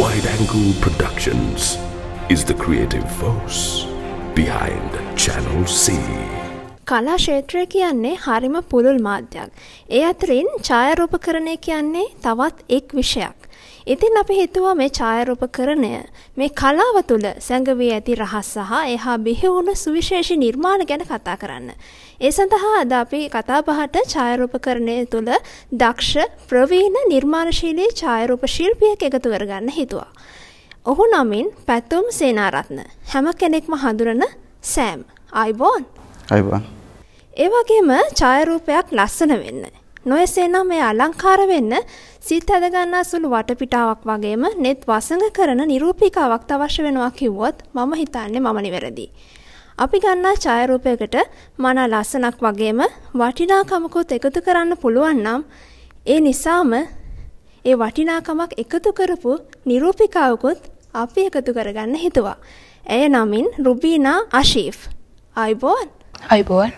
Wide Angle Productions is the creative force behind Channel C. කලා ක්ෂේත්‍රය කියන්නේ හරිම පුළුල් මාධ්‍යයක්. ඒ අතරින් ඡායාරූපකරණය කියන්නේ තවත් එක් විෂයක්. ඉතින් අපි හිතුවා මේ ඡායාරූපකරණය මේ කලාව තුළ සැඟවී ඇති රහස් සහ එහා බිහිවුණු සුවිශේෂී නිර්මාණ ගැන කතා කරන්න. ඒ සඳහා අද අපි කතාබහට ඡායාරූපකරණය තුළ දක්ෂ ප්‍රවීණ නිර්මාණශීලී ඡායාරූප ශිල්පියෙක් එකතු කරගන්න හිතුවා. ඔහු නමින් පැතුම් සේනාරත්න හැම කෙනෙක්ම හඳුරන සෑම් අයිබෝන් අයිබෝන් ඒවගේම ඡායරූපයක් ලස්සන වෙන්න නොයසේනම් මේ අලංකාර වෙන්න සිත් ඇදගන්නා සුළු වටපිටාවක් වගේම net වසඟ කරන නිරූපිකාවක් අවශ්‍ය වෙනවා කිව්වොත් මම හිතන්නේ මම නිවැරදි. අපි ගන්නා ඡායාරූපයකට මන ලස්සනක් වගේම වටිනාකමකුත් එකතු කරන්න පුළුවන් නම් ඒ නිසාම ඒ වටිනාකමක් එකතු කරපු නිරූපිකාවකුත් අපි එකතු කරගන්න හිතුවා. ඇය නමින් රුබීනා අශීෆ්. අයිබෝන්. අයිබෝන්.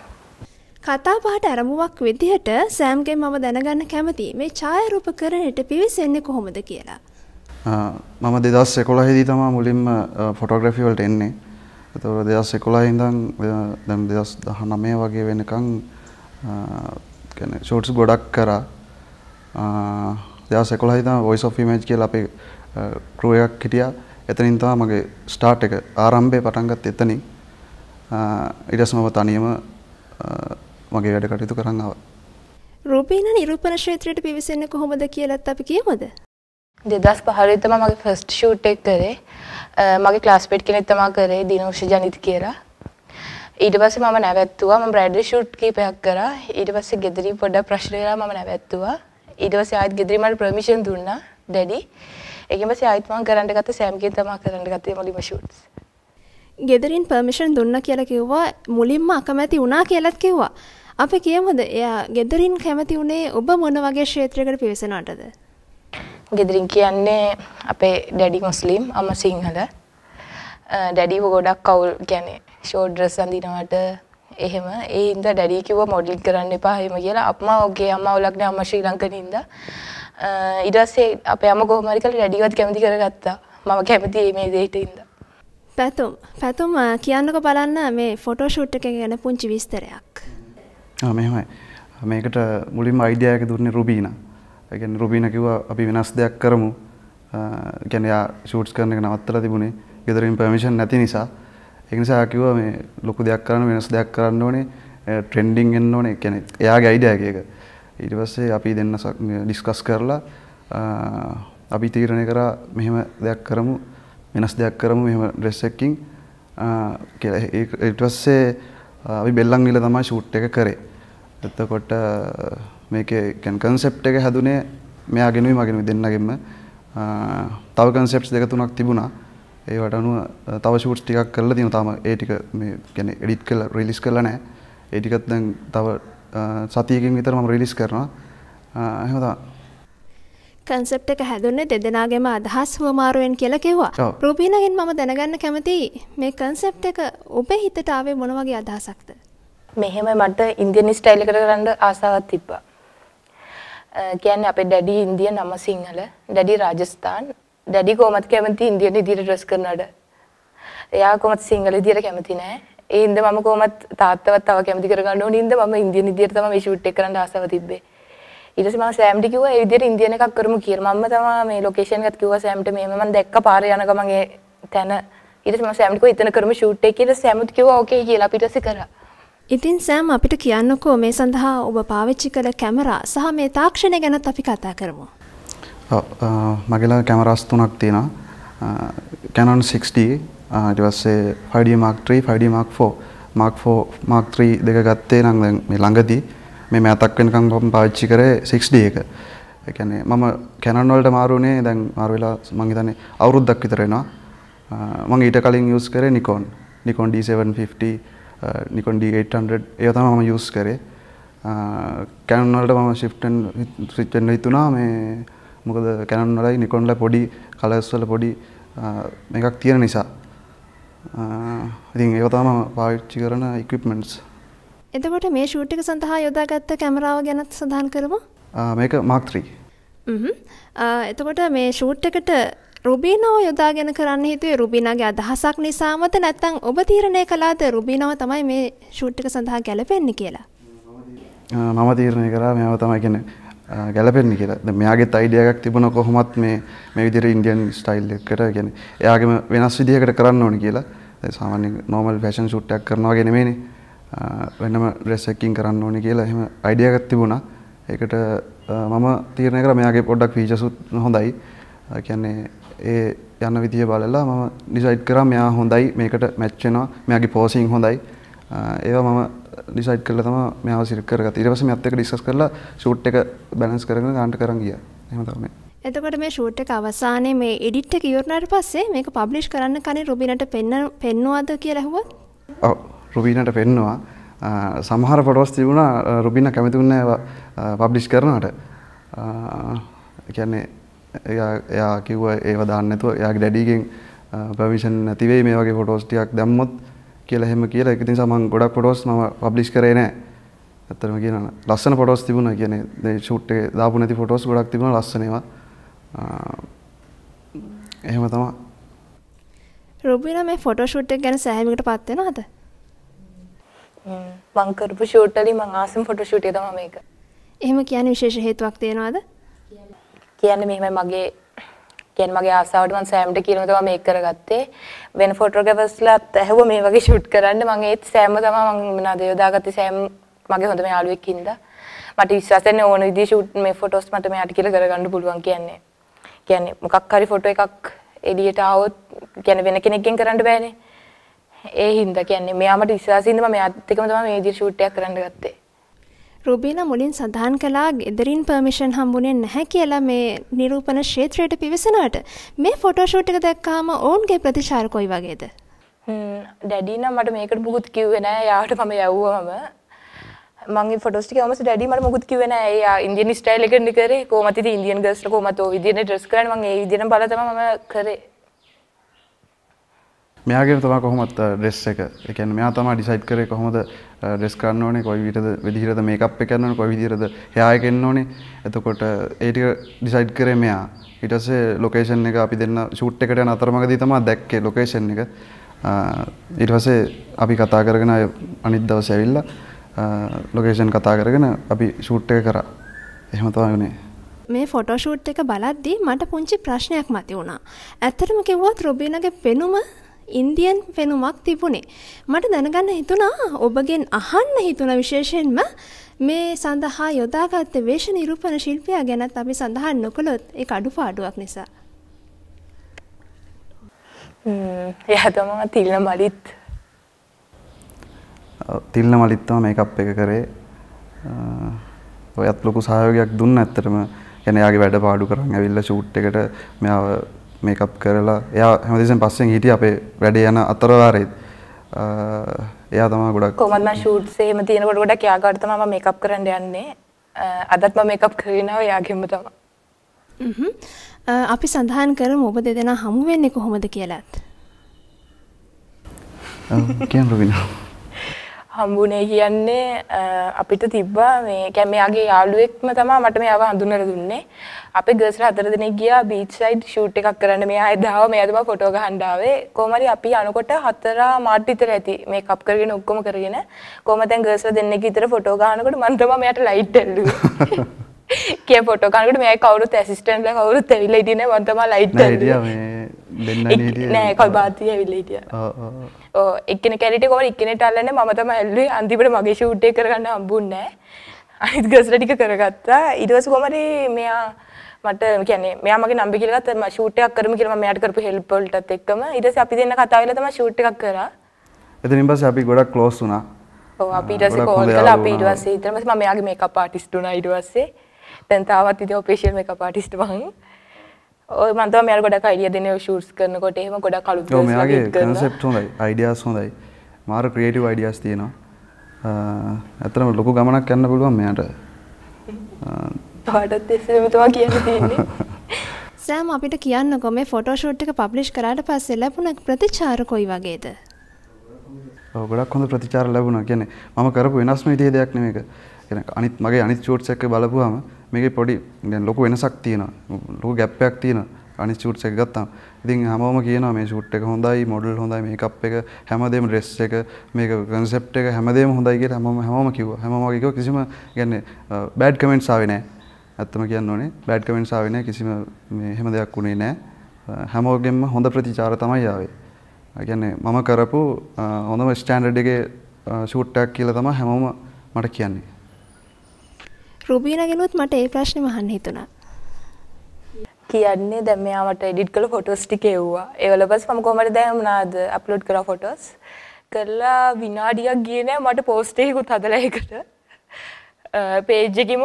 කතාබහට ඇරමුවක් විදිහට සෑම්ගේ මම දැනගන්න කැමති මේ ඡායරූප කරනට පිවිසෙන්නේ කොහොමද කියලා. මම දෙදස් එකොළහිදී තමා මුලින්ම ෆොටෝග්‍රෆිවල්ට එන්නේ ඇතවර දෙදස් එකොළහින්දන් දැම් දෙදස් දහ නමය වගේ වෙනකං ෂෝටස් ගොඩක් කරා දෙදස් එකොළහිතම වොයිස් ඔෆ මේජ් කියල අපේ කරුවයක් හිටිය එතනින් තමා මගේ ස්ටාර්ට් එක ආරම්භය පටන්ගත් එතනින් ඉඩස් මම තනියම මගේ වැඩ කටයුතු කරන්නාව. රුපීන නිරූපණ ශේත්‍රයට පිවිසෙන්න කොහොමද කියලත් අපි කියමුද. දෙදස් පහරිතම මගේ ෆස්ට් ෂූටෙක් කරේ මගේ ක්ලාස්පේට් කෙනෙක් තමා කරේ දිනෝෂ ජනිත කියලා. ඊට පස්සේ මම නැවැත්තුවා මම බ්‍රැඩ් ෂූට් කීපයක් කරා ඊට පස්සේ ගෙදරින් පොඩ්ඩක් ප්‍රශ්න කරලා මම නැවැත්තුවා ඊට පස්සේ ආයෙත් ගෙදරින් මට ප්‍රමිෂන් දුන්නා ඩැඩි ඒකෙන් පස්සේ ආයෙත් මම කරන්න ගත්ත සෑම් කීන් තමයි කරන්න ගත්තේ මුලින්ම ෂූට්ස් ගෙදරින් පර්මිෂන් දුන්න කියලා කිව්වා මුලින්ම අකමැති වුණා කියලත් කිව්වා අපි කියමුද එයා ගෙදරින් කැමති වුණේ ඔබ මොන වගේ ක්ෂේත්‍රයකට පිවිසෙනවටද? ගෙදරින් කියන්නේ අපේ ඩැඩි මුස්ලිම්, අම්ම සිංහල. ඩැඩිව ගොඩක් කවුල් කියන්නේ ෂෝට් ඩ්‍රස් අඳිනවට එහෙම ඒ හින්දා ඩැඩි කිව්වා මොඩල් කරන්න එපා එහෙම කියලා අම්මා ඔගේ අම්මා ඔලක් නෑ අම්මා ශ්‍රී ලංකන හින්දා ඊට පස්සේ අපේ අම්ම කොහොම හරි කරලා ඩැඩිවත් කැමති කරගත්තා. මම කැමති මේ දෙයට හින්දා. පැතුම් පැතුම් කියන්නක බලන්න මේ ෆොටෝ ෂූට් එක ගැන පුංචි විස්තරයක්. මෙහමයි මේකට මුලින් අයිඩියයක දුන්නේ රුබීන ගැන රුබීන කිව අපි වෙනස් දෙයක් කරමු ගැනයා ෂූට්ස් කරන එක නවත්තර තිබුණේ ගෙදරින් පමිෂන් නැති නිසා එනිසා කිව මේ ලොකු දෙයක් කරන්න වෙනස් දෙයක් කරන්න ඕනේ ට්‍රෙන්ඩිං එන්න ඕනේ කැනෙ එයා ගයිඩයකක ඊට පස්සේ අපි දෙන්න ඩිස්කස් කරලා අපි තීරණය කරා මෙහෙම දෙයක් කරමු වෙනස් දෙයක් කරමු මෙහෙම ඩ්‍රෙස්සැක්කින් ඉටවස්සේ අපි බෙල්ලං ගිල තමයි ෂූට් එක කරේ එතකොට මේකේ කියන්නේ concept එක හැදුනේ මෙයා ගෙනුයි මගෙනුයි දෙන්නගෙම තව concepts දෙක තුනක් තිබුණා. ඒවට අනුව තව shoots ටිකක් කරලා තියෙනවා. තාම ඒ ටික මේ කියන්නේ edit කරලා release කරලා නැහැ. ඒ ටිකත් දැන් තව සතියකින් විතර මම release කරනවා. එහෙම තමයි. කන්සප් එක හැදුන්න දෙදෙනගේම අදහස් හුවමාරුවෙන් කියලා කිව්වා ප්‍රපීනගෙන් මම දැනගන්න කැමති මේ කන්සෙප් එක ඔබේ හිතටාවේ මොනවගේ අදහසක්ද මෙහෙම මට ඉන්දියන් ස්ටයිල් එකට කරන්න ආසාවක් තිබ්බා. කියන්නේ අපේ ඩැඩි ඉන්දියන් නම සිංහල, ඩැඩි රාජස්ථාන්, ඩැඩි කොහොමද කැමති ඉන්දියන් ඉදිරියට ඩ්‍රෙස් කරනවට? එයා කොහොමද සිංහල ඉදිරියට කැමති නැහැ. ඒ ඉඳ මම කොහොමත් තාත්තවත් තව කැමති කරගන්න ඕන ඉඳ මම ඉන්දියන් ඉදිරියට තමයි මේ ෂූට් එක කරන්න ආසාව තිබ්බේ. ඊට පස්සේ මම සෑම්ට කිව්වා ඒ විදිහට ඉන්දියන් එකක් කරමු කියලා. මම තමයි මේ ලොකේෂන් එකත් කිව්වා සෑම්ට මේම මම දැක්ක පාරේ යන ගමන් ඒ තැන ඊට පස්සේ මම සෑම්ට කිව්වා එතන කරමු ෂූට් එක කියලා සෑම්ත් කිව්වා ඕකේ කියලා. අපි ඊට පස්සේ කරා. ඉතින් සෑම් අපිට කියන්නකෝ මේ සඳහා ඔබ පාවිච්චි කළ කැමරා සහ මේ තාක්ෂණය ගැනත් අපි කතා කරමු. මගේලා කැමරස් තුනක් තියෙන කැනන් 60 ඊටවස්සේ 5D Mark 3 5D Mark 4 Mark 4 Mark 3 දෙක ගත්තේ නම් දැන් මේ ළඟදී මේ මෑතක් වෙනකම් මම පාවිච්චි කරේ 6D එක. ඒ කියන්නේ මම Canon වලට මාරු වුණේ දැන් මාරු වෙලා මම හිතන්නේ අවුරුද්දක් විතර වෙනවා. මම ඊට කලින් යූස් කරේ Nikon Nikon D750 නිකොන් D800 ඒ තම මම යස් කරේ කැනුන්වලට uh, මම ශිප්ටන් සිච්චෙන්ඩ හිතුනා මේ මොකද කැනුන්වලයි නිකොන්ල පොඩි කලස්වල පොඩි uh, එකක් තියෙන නිසා uh, ඉතින් ඒ තම පාවිච්චි කරන ඉක්විප්මෙන්ට්ස් එතකොට මේ ෂූට් එක සඳහා යොදාගත්ත කැමරාව ගැනත් සඳහන් කරමු මේක මාක්ත්‍රී එතකොට මේ ෂූට් එකට රුබීනෝ යොදාගෙන කරන්න හිතුවේ රුබීනාගේ අදහසක් නිසාමද නැත්නම් ඔබ තීරණය කළාද රුබීනෝ තමයි මේ ෂූට් එක සඳහා ගැලපෙන්නේ කියලා? මම තීරණය කරා මේව තමයි කියන්නේ ගැලපෙන්නේ කියලා. දැන් මෙයාගෙත් අයිඩියා එකක් තිබුණා කොහොමත් මේ මේ විදිහට ඉන්දියන් ස්ටයිල් එකකට කියන්නේ එයාගේම වෙනස් විදිහකට කරන්න ඕනේ කියලා. සාමාන්‍ය නෝමල් ෆැෂන් ෂූට් එකක් කරනවා වගේ නෙමෙයිනේ. වෙනම ඩ්‍රෙස් එකකින් කරන්න ඕනේ කියලා එහෙම අයිඩියා එකක් තිබුණා. ඒකට මම තීරණය කරා මෙයාගේ පොඩ්ඩක් ෆීචර්ස් හොඳයි. කියන්නේ ඒ යන විදිය බලලා මම ඩිසයිඩ් කරා මෙයා හොඳයි මේකට මැච් වෙනවා මෙයාගේ පෝසින් හොඳයි ඒවා මම ඩිසයිඩ් කරලා තමයි මෙයාව සිලෙක්ට් කරගත්තේ ඊට පස්සේ මෙයාත් එක්ක ඩිස්කස් කරලා ෂූට් එක බැලන්ස් කරගෙන ගන්නට කරන් ගියා එහෙම තමයි එතකොට මේ ෂූට් එක අවසානයේ මේ එඩිට් එක ඉවරනාට පස්සේ මේක පබ්ලිෂ් කරන්න කලින් රුබිනට පෙන්න පෙන්නුවද කියලා ඇහුවොත් ඔව් රුබිනට පෙන්නවා සමහර පොටෝස් තිබුණා රුබින කැමති වුණේ නැහැ පබ්ලිෂ් කරනවට කියන්නේ එයා කිව්ව ඒව දාන්නතුව යා ඩැඩීගෙන් ප්‍රවිෂන් ඇතිවේ මේ වගේ ෆොටෝස්ටියක් දැම්මුත් කියලා හෙම කියලා එකතින් සමන් ගොඩක් පොටෝස් ම පබ්ලිස් කරේ නෑ ඇත්තරම කියන ලස්සන පොටෝස් තිබුණ කියන ෂුට්ේ දාපු නැති ෆොටෝස් ගොඩක් තිබුණ ලස්සනවා එහෙම තමා රුබින මේ ෆොටෝෂුට් ගැන සෑමිකට පත්වෙන අද මංකරපු ෂූට්ටලි මං ආසම් ෆොටෝෂුටේ තම මේක එහෙම කියන විශේෂ හේතුවක් තියෙනවාද කියන්නේ මෙහෙමයි මගේ කියන්නේ මගේ ආසාවට මම සෑම්ට කියලා තමයි මේක කරගත්තේ වෙන ෆොටෝග්‍රැෆර්ස්ලාත් ඇහුවා මේ වගේ ෂූට් කරන්න මම ඒත් සෑම්ම තමයි මම නද යොදාගත්තේ සෑම් මගේ හොඳම යාළුවෙක් හින්දා මට විශ්වාසයෙන් ඕන විදිහේ ෂූට් මේ ෆොටෝස් මට මෙයාට කියලා කරගන්න පුළුවන් කියන්නේ කියන්නේ මොකක් හරි ෆොටෝ එකක් එළියට આવොත් කියන්නේ වෙන කෙනෙක්ගෙන් කරන්න බෑනේ ඒ හින්දා කියන්නේ මෙයාමට විශ්වාසින්ද මම එයාත් එක්කම තමයි මේ විදිහට ෂූට් එකක් කරන්න ගත්තේ රුබීල මුලින් සඳහන් කලා ගෙදරින් පර්මිෂන් හම්බුනේ නැහැ කියලා මේ නිරූපන ශේත්‍රයට පිවිසෙනවට මේ ෆොටෝෂූට් එක දැක්කාම ඔවුන්ගේ ප්‍රතිචාර කොයි වගේද ඩැඩිනම් මට මේකට මුකුත් කිව්වේ නෑ යාට මම යව්වම මගේ ෆොටෝස් ටික ඔමස ඩැඩි මට මුකුත් කිව්වේ නෑ එයා ඉන්දියන් ස්ටයිල් එකකින් කරේ කොහොමද ඉතින් ඉන්දියන් ගර්ල්ස්ලා කොහොමද ඔය විදියට ඩ්‍රෙස් කරන්නේ මම ඒ විදියටම බලලා තමයි මම කරේ මෙයාගෙන තමා කොහොමත් ඩෙස් එක එකන මෙයා තමා ඩිසයිට් කරේ කොහොමද ඩෙස් කරන්න ඕනේ කොයි විටද විදිහරද මේ කප් එක කරන්න කොයි විදිහරද හයායකෙන්න ඕනේ එතකොට ඒටික ඩිසයිට් කරේ මෙයා හිටසේ ලොකේෂන් එක අපි දෙන්න ෂූට් එකට යන අතරමඟදී තමා දැක්කේ ලොකේෂන් එක ඊට පස්සේ අපි කතා කරගෙන අනිත් දවසේ ඇවිල්ලා ලොකේෂන් කතා කරගෙන අපි ෂූට් එක කරා එහෙම තමයි වුණේ මේ ෆොටෝෂූට් එක බලද්දී මට පුංචි ප්‍රශ්නයක් මති වුණා. ඇත්තටම කිව්වොත් රුබීනගේ පෙනුම ඉන්දියන් පෙනුමක් තිබුණේ. මට දැනගන්න හිතුණා ඔබගෙන් අහන්න හිතුණ විශේෂයෙන්ම මේ සඳහා යොදාගත්ත වේශ නිරූපණ ශිල්පියා ගැනත් අපි සඳහන් නොකළොත් ඒක අඩුපාඩුවක් නිසා. එයා තමයි තිල්න මලිත්. තිල්න මලිත් තමයි මේකප් එක කරේ. ඔයත් ලොකු සහයෝගයක් දුන්න ඇත්තටම. يعني යාගේ වැඩ පාඩු කරන් ඇවිල්ලා ෂූට් එකට මෙයාව මේකප් කරලා එයා හැමතිස්සෙන් පස්සෙන් හිටිය අපේ වැඩේ යන අතරවාරෙත් එයා තමයි ගොඩක් කොහොමද මම ෂූට්ස් එහෙම තියෙනකොට ගොඩක් එයාගාට තමයි මම මේකප් කරන්න යන්නේ අදත් මම මේකප් කරගෙනව එයාගෙම තමයි අපි සඳහන් කරමු ඔබ දෙදෙනා හමු වෙන්නේ කොහොමද කියලාත් කියන්න රුවිනා හම්බුනේ කියන්නේ අපිට තිබ්බා මේ කියන්නේ මෙයාගේ යාළුවෙක්ම තමයි මට මෙයාව හඳුන්වලා දුන්නේ. අපි ගර්ල්ස් හතර දෙනෙක් ගියා බීච් සයිඩ් ෂූට් එකක් කරන්න මෙයා එදාව මෙයා තමයි ෆොටෝ ගහන්න ආවේ. කොහොම හරි අපි යනකොට හතරා මාත් විතර ඇති මේකප් කරගෙන ඔක්කොම කරගෙන කොහොමද දැන් ගර්ල්ස්ලා දෙන්නෙක් විතර ෆොටෝ ගහනකොට මම තමයි මෙයාට ලයිට් ඇල්ලුවේ. කිය පොටෝ කනකට මේ කවුරුත් ඇසිස්ටන්ට්ල කවුරුත් ඇවිල්ලා ඉදින මම තමයි ලයිට් නෑ කල් බාතිය ඇවිල්ලා හිටියා. ඔව් එක්කෙනෙක් කැරිටි කවර එක්කෙනෙක් අල්ලන්නේ මම තමයි ඇල්ලුවේ අන්තිමට මගේ ෂූට් එක කරගන්න හම්බුන්නේ නෑ. අනිත් ගස්ලා ටික කරගත්තා. ඊට පස්සේ කොහමද මෙයා මට කියන්නේ මෙයා මගේ නම්බර් කියලා ගත්තා මම ෂූට් එකක් කරමු කියලා මම මෙයාට කරපු හෙල්ප් වලටත් එක්කම ඊට පස්සේ අපි දෙන්න කතා වෙලා තමයි ෂූට් එකක් කරා. එතනින් පස්සේ අපි ගොඩක් ක්ලෝස් වුණා. ඔව් අපි ඊට පස්සේ කෝල් කළා අපි ඊට පස්සේ ඊට පස්සේ මම මෙයාගේ මේකප් ආටිස්ට් වුණා ඊට පස්සේ. දැන් තාමත් ඉතින් ඔෆිෂියල් මේකප් ආටිස්ට් මං. ඔය මම තමයි මෙයාලා ගොඩක් අයිඩියා දෙන්නේ ෂූට්ස් කරනකොට එහෙම ගොඩක් අලුත් දේවල් කරනවා. ඔව් මෙයාගේ කන්සෙප්ට් හොඳයි, අයිඩියාස් හොඳයි. මාර ක්‍රියේටිව් අයිඩියාස් තියෙනවා. ඇත්තටම ලොකු ගමනක් යන්න පුළුවන් මෙයාට. තාටත් එසේම තමයි කියන්න තියෙන්නේ. සෑම් අපිට කියන්නකො මේ ෆොටෝෂූට් එක පබ්ලිෂ් කරාට පස්සේ ලැබුණ ප්‍රතිචාර කොයි වගේද? ඔව් ගොඩක් හොඳ ප්‍රතිචාර ලැබුණා. කියන්නේ මම කරපු වෙනස්ම විදිහේ දෙයක් නෙමෙයික. කියන්නේ අනිත් මගේ අනිත් ෂූට්ස් එක බලපුවාම මේක පොඩි ලොක වෙනසක් තියෙන ලොක ගැප්පයක් තියෙන අනි චුට් එක ගත්තා ඉතින් හමම කියන මේ ෂුට් එක හොඳයි මොඩල් හොඳයි මේ කප් එක හැමදේම ඩ්‍රෙස් එක මේක කන්සෙප් එක හැමදේම හොඳයි කියලා හැමම හැමම කිව්වා හැමම වගේ කිව්වා කිසිම يعني බෑඩ් කමෙන්ට්ස් ආවේ නැහැ ඇත්තම කියන්න ඕනේ බෑඩ් කමෙන්ට්ස් ආවේ නැහැ කිසිම මේ හැම දෙයක් උනේ නැහැ හැමෝගෙම හොඳ ප්‍රතිචාර තමයි ආවේ يعني මම කරපු හොඳම ස්ටෑන්ඩඩ් එකේ ෂූට් එකක් කියලා තමයි හැමෝම මට කියන්නේ රුබීන ගෙනුත් මට ඒ ප්‍රශ්නේ අහන්න හිතුණා. කියන්නේ දැන් මෙයාට එඩිට් කළ ෆොටෝස් ටික එව්වා. ඒවල පස්සේ මම කොහමද දැන් මොනවාද අප්ලෝඩ් කරා ෆොටෝස්. කරලා විනාඩියක් ගියේ නෑ මට පෝස්ට් එකකුත් හදලා ඒකට. පේජ්ජකීම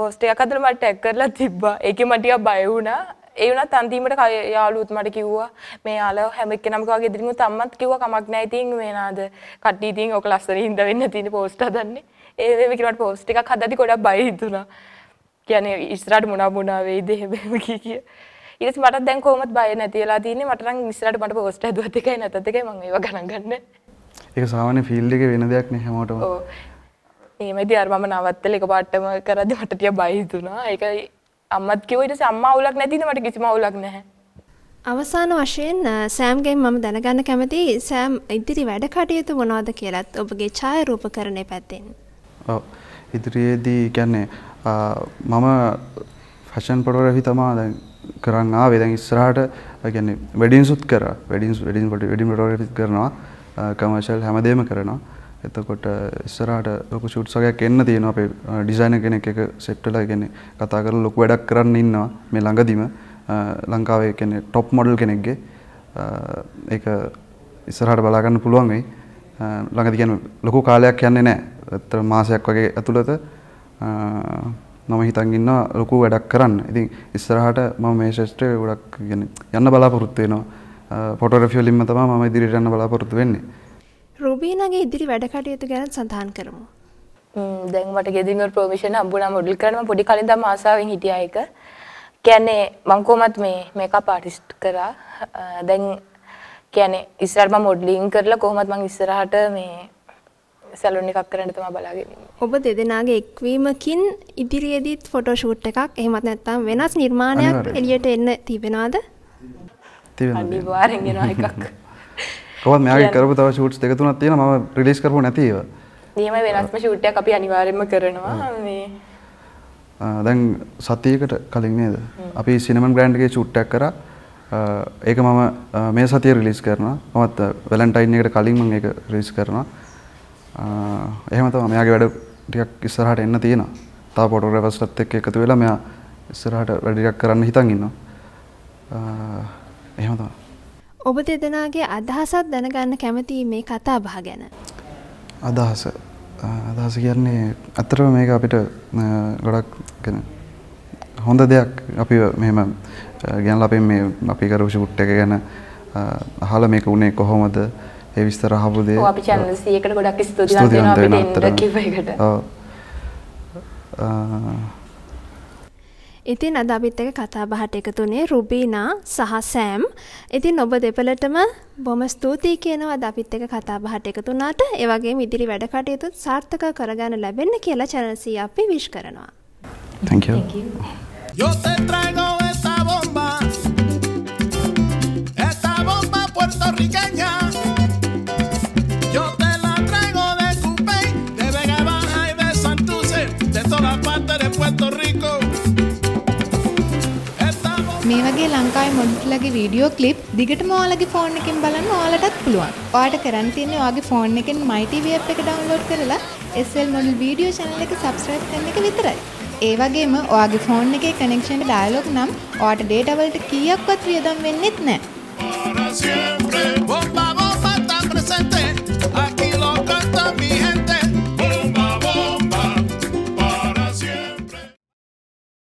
පෝස්ට එකකදල මට ඇක් කරලා තිබ්බා එක මටිය බයවුණා ඒ වුණත් අන්තිමට යාළුවොත් මට කිව්වා මේ යාළුවා හැම එක්කෙනම කවගේ ඉදිරියුත් අම්මත් කිව්වා කමක් නැහැ ඉතින් මේ නාද කට්ටිය ඉතින් ඔක ලස්සන හින්දා වෙන්න තියෙන පෝස්ට් හදන්නේ ඒ වෙලේ කිව්වට පෝස්ට් එකක් හදද්දි ගොඩක් බය හිතුණා කියන්නේ ඉස්සරහට මොනවා මොනවා වෙයිද එහෙම කී කිය ඊට පස්සේ මට දැන් කොහොමවත් බය නැති වෙලා තියෙන්නේ මට නම් ඉස්සරහට මට පෝස්ට් හදුවත් එකයි නැතත් එකයි මම ඒව ගණන් ගන්නෑ ඒක සාමාන්‍ය ෆීල්ඩ් එකේ වෙන දෙයක් නේ හැමෝටම ඔව් එහෙමයි ඉතින් අර මම නවත්තලා එක පාටම කරද්දි මට ටික බය හිතුණා ඒක අම්මත් කිව්වා ඊට පස්සේ අම්මා අවුලක් නැතිද මට කිසිම අවුලක් නැහැ. අවසාන වශයෙන් සෑම්ගෙන් මම දැනගන්න කැමති සෑම් ඉදිරි වැඩ කටයුතු මොනවද කියලාත් ඔබගේ ඡායාරූපකරණය පැත්තෙන්. ඔව් ඉදිරියේදී කියන්නේ මම ෆැෂන් ෆොටෝග්‍රැෆි තමයි දැන් කරන් ආවේ දැන් ඉස්සරහට කියන්නේ වෙඩින්සුත් කරා වෙඩින්ස් වෙඩින් ෆොටෝග්‍රැෆි කරනවා කමර්ෂල් හැමදේම කරනවා එතකොට ඉස්සරහට ලොකු ෂූට් වගේක් එන්න තියෙනවා අපේ ඩිසයිනර් කෙනෙක් එක සෙට් වෙලා කියන්නේ කතා කරලා ලොකු වැඩක් කරන්න ඉන්නවා මේ ළඟදිම ලංකාවේ කියන්නේ টොප් මොඩල් කෙනෙක්ගේ ඒක ඉස්සරහට බලා ගන්න පුළුවන් වෙයි ළඟදි කියන්නේ ලොකු කාලයක් යන්නේ නැහැ අතර මාසයක් වගේ ඇතුළත මම හිතන් ඉන්නවා ලොකු වැඩක් කරන්න. ඉතින් ඉස්සරහට මම මේ ශාස්ත්‍රයේ ගොඩක් කියන්නේ යන්න බලාපොරොත්තු වෙනවා. ෆොටෝග්‍රැෆි වලින්ම තමයි මම ඉදිරියට යන්න බලාපොරොත්තු වෙන්නේ. රුබීනගේ ඉදිරි වැඩකටයුතු ගැන සඳහන් කරමු. දැන්වට ගෙදිම ප්‍රමිෂණ අම්බුණ මුඩල් කරම පොඩි කලින් දම ආසාාවෙන් හිටියයක කියන්නේ මංකෝමත් මේ මේක පාටිස්ට් කරා දැන් කියන්නේ ඉස්සරම මොඩ්ලිින් කරලා කොහොමත් මං ඉස්සරහට මේ සැලුන් එකක් කරනටම බලාගෙන ඔබ දෙදෙනගේ එක්වීමකින් ඉදිරියේදීත් ෆොටෝෂූට් එකක් එහෙමත් නැත්තම් වෙනස් නිර්මාණයක් එලියට එන්න තිබෙනවාද තිබ වාරගෙනවා එකක්. ඔවත් මෙයාගේ කරපු තව ෂූට්ස් දෙක තුනක් තියෙනවා මම රිලීස් කරපුව නැති ඒවා. නියම වෙනස්ම ෂූට් එකක් අපි අනිවාර්යයෙන්ම කරනවා මේ දැන් සතියකට කලින් නේද අපි සිනමන් ග්‍රෑන්ඩ් එකේ ෂූට් එකක් කරා. ඒක මම මේ සතිය රිලීස් කරනවා. මමත් වැලන්ටයින් එකට කලින් මම ඒක රිලීස් කරනවා. එහෙම තමයි මෙයාගේ වැඩ ටිකක් ඉස්සරහට එන්න තියෙනවා. තව ෆොටෝග්‍රැෆර්ස්ලත් එක්ක එකතු වෙලා මෙයා ඉස්සරහට වැඩ ටිකක් කරන්න හිතන් ඉන්නවා. එහෙම තමයි. ඔබ දෙදෙනගේ අදහසත් දැනගන්න කැමති මේ කතා බහ ගැන. අදහස අදහස කියන්නේ ඇත්තරම මේක අපිට ගොඩක් ගැන හොඳ දෙයක් අපි මෙම ගැන් ලපෙන් මේ අපි කරවිෂ ගුට්ට එක ගැන අහල මේක උනේ කොහොමද ඒ විස්තර හබුදේ අපි චන්දසියකට ගොඩක් ස්තුතිවන්ත වෙනවා අපිට කිව්ව එකට. ඉතින් අද අපිත් එක කතා බහට එකතුනේ රුබීනා සහ සෑම්. ඉතින් ඔබ දෙපළටම බොම ස්තුතියි කියනවා අද අපිත් එක කතා බහට එකතුනාට ඒ වගේම ඉදිරි වැඩ කටයුතු සාර්ථක කරගන්න ලැබෙන්න කියලා channel C අපි wish කරනවා. Thank you. Thank you. Yo te traigo esta bomba. Esta bomba puertorriqueña. වගේ ලංකායි මොඩ්ලගේ වීඩියෝ කලිප් දිගටම ඔයාලගේ ෆෝන් එකෙන් බලන්න ඔයාලටත් පුළුවන්. ඔයාට කරන් තියෙන්නේ ඔයාගේ ෆෝන් එකෙන් MyTV app එක ඩවුන්ලෝඩ් කරලා SL මොඩල් වීඩියෝ channel එක subscribe කරන එක විතරයි. ඒ වගේම ඔයාගේ ෆෝන් එකේ කනෙක්ෂන් ඩයලොග් නම් ඔයාට ඩේටා වලට කීයක්වත් වියදම් වෙන්නෙත් නැහැ.